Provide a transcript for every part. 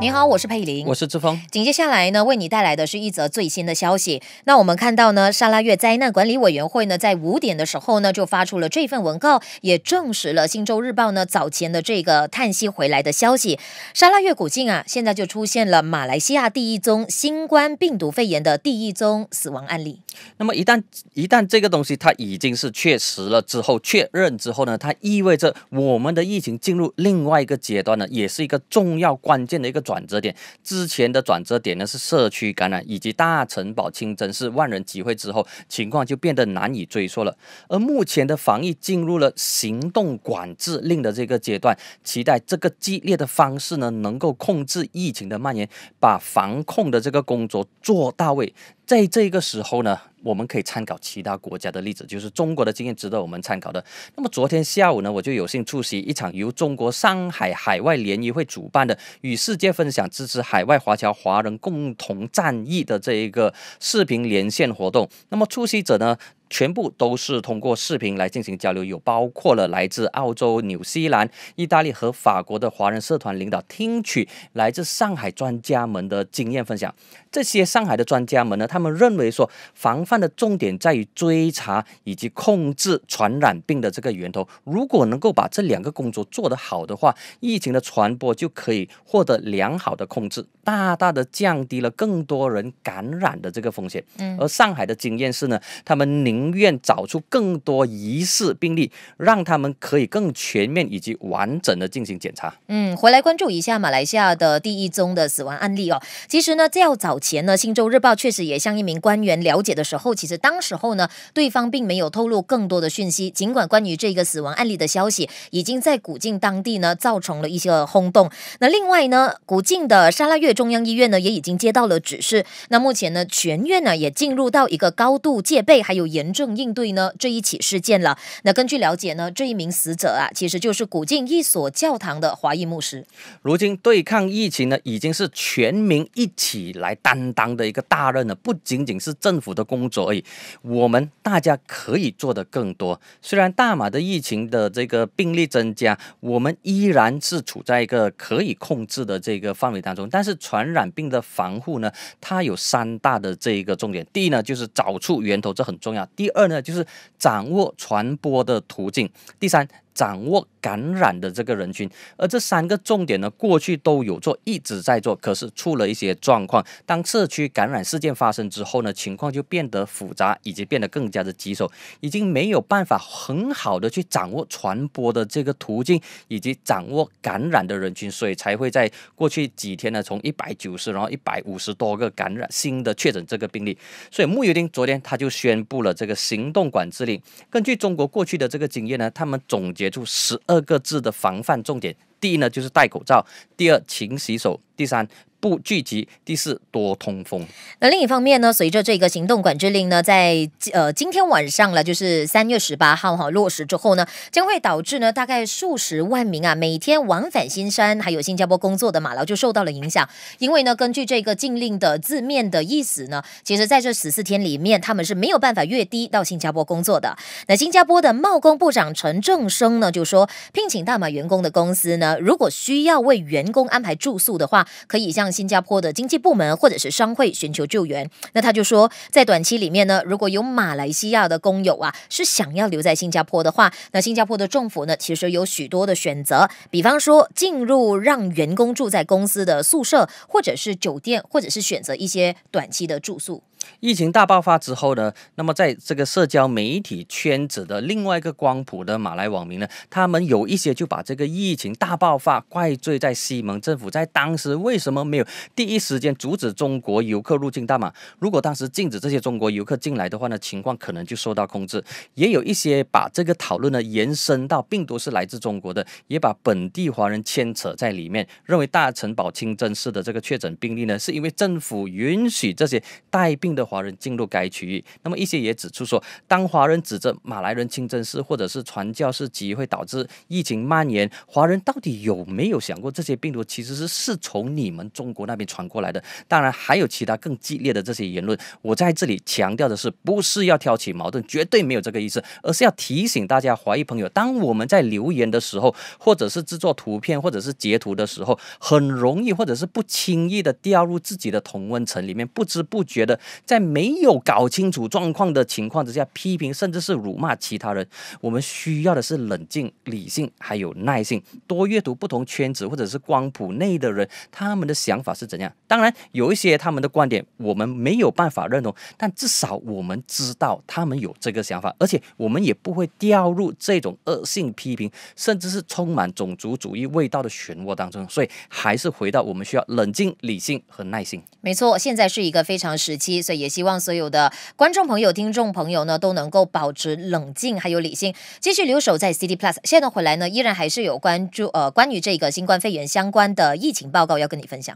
你好，我是佩林，我是志峰。紧接下来呢，为你带来的是一则最新的消息。那我们看到呢，沙拉越灾难管理委员会呢，在五点的时候呢，就发出了这份文告，也证实了《新州日报》呢早前的这个叹息回来的消息。沙拉越古晋啊，现在就出现了马来西亚第一宗新冠病毒肺炎的第一宗死亡案例。那么一旦一旦这个东西它已经是确实了之后确认之后呢，它意味着我们的疫情进入另外一个阶段呢，也是一个重要关键的一个。转折点之前的转折点呢是社区感染以及大城堡清真寺万人集会之后，情况就变得难以追溯了。而目前的防疫进入了行动管制令的这个阶段，期待这个激烈的方式呢能够控制疫情的蔓延，把防控的这个工作做到位。在这个时候呢，我们可以参考其他国家的例子，就是中国的经验值得我们参考的。那么昨天下午呢，我就有幸出席一场由中国上海海外联谊会主办的与世界分享支持海外华侨华人共同战役的这一个视频连线活动。那么出席者呢？全部都是通过视频来进行交流，有包括了来自澳洲、纽西兰、意大利和法国的华人社团领导，听取来自上海专家们的经验分享。这些上海的专家们呢，他们认为说，防范的重点在于追查以及控制传染病的这个源头。如果能够把这两个工作做得好的话，疫情的传播就可以获得良好的控制，大大的降低了更多人感染的这个风险。嗯，而上海的经验是呢，他们宁。宁愿找出更多疑似病例，让他们可以更全面以及完整的进行检查。嗯，回来关注一下马来西亚的第一宗的死亡案例哦。其实呢，在早前呢，《新州日报》确实也向一名官员了解的时候，其实当时候呢，对方并没有透露更多的讯息。尽管关于这个死亡案例的消息已经在古晋当地呢造成了一些轰动。那另外呢，古晋的沙拉越中央医院呢也已经接到了指示。那目前呢，全院呢也进入到一个高度戒备，还有严。正应对呢这一起事件了。那根据了解呢，这一名死者啊，其实就是古晋一所教堂的华裔牧师。如今对抗疫情呢，已经是全民一起来担当的一个大任了，不仅仅是政府的工作而已。我们大家可以做的更多。虽然大马的疫情的这个病例增加，我们依然是处在一个可以控制的这个范围当中，但是传染病的防护呢，它有三大的这一个重点。第一呢，就是找出源头，这很重要。第二呢，就是掌握传播的途径。第三。掌握感染的这个人群，而这三个重点呢，过去都有做，一直在做，可是出了一些状况。当社区感染事件发生之后呢，情况就变得复杂，以及变得更加的棘手，已经没有办法很好的去掌握传播的这个途径，以及掌握感染的人群，所以才会在过去几天呢，从一百九十，然后一百五十多个感染新的确诊这个病例。所以穆尤丁昨天他就宣布了这个行动管制令。根据中国过去的这个经验呢，他们总结。住十二个字的防范重点：第一呢，就是戴口罩；第二，勤洗手；第三。不聚集。第四，多通风。那另一方面呢？随着这个行动管制令呢，在呃今天晚上了，就是三月十八号哈落实之后呢，将会导致呢大概数十万名啊每天往返新山还有新加坡工作的马劳就受到了影响。因为呢，根据这个禁令的字面的意思呢，其实在这十四天里面，他们是没有办法越低到新加坡工作的。那新加坡的贸工部长陈正生呢就说，聘请大马员工的公司呢，如果需要为员工安排住宿的话，可以向新加坡的经济部门或者是商会寻求救援，那他就说，在短期里面呢，如果有马来西亚的工友啊是想要留在新加坡的话，那新加坡的政府呢其实有许多的选择，比方说进入让员工住在公司的宿舍，或者是酒店，或者是选择一些短期的住宿。疫情大爆发之后呢，那么在这个社交媒体圈子的另外一个光谱的马来网民呢，他们有一些就把这个疫情大爆发怪罪在西盟政府，在当时为什么没有第一时间阻止中国游客入境大马？如果当时禁止这些中国游客进来的话呢，情况可能就受到控制。也有一些把这个讨论呢延伸到病毒是来自中国的，也把本地华人牵扯在里面，认为大城堡清真寺的这个确诊病例呢，是因为政府允许这些带病。的华人进入该区域，那么一些也指出说，当华人指着马来人清真寺或者是传教士，极会导致疫情蔓延。华人到底有没有想过，这些病毒其实是是从你们中国那边传过来的？当然，还有其他更激烈的这些言论。我在这里强调的是，不是要挑起矛盾，绝对没有这个意思，而是要提醒大家，华裔朋友，当我们在留言的时候，或者是制作图片，或者是截图的时候，很容易或者是不轻易的掉入自己的同温层里面，不知不觉的。在没有搞清楚状况的情况之下，批评甚至是辱骂其他人，我们需要的是冷静、理性还有耐心。多阅读不同圈子或者是光谱内的人，他们的想法是怎样？当然，有一些他们的观点我们没有办法认同，但至少我们知道他们有这个想法，而且我们也不会掉入这种恶性批评，甚至是充满种族主义味道的漩涡当中。所以，还是回到我们需要冷静、理性和耐心。没错，现在是一个非常时期。所以也希望所有的观众朋友、听众朋友呢都能够保持冷静，还有理性，继续留守在 CT Plus。现在回来呢，依然还是有关注呃关于这个新冠肺炎相关的疫情报告要跟你分享，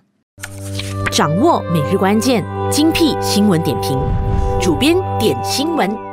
掌握每日关键精辟新闻点评，主编点新闻。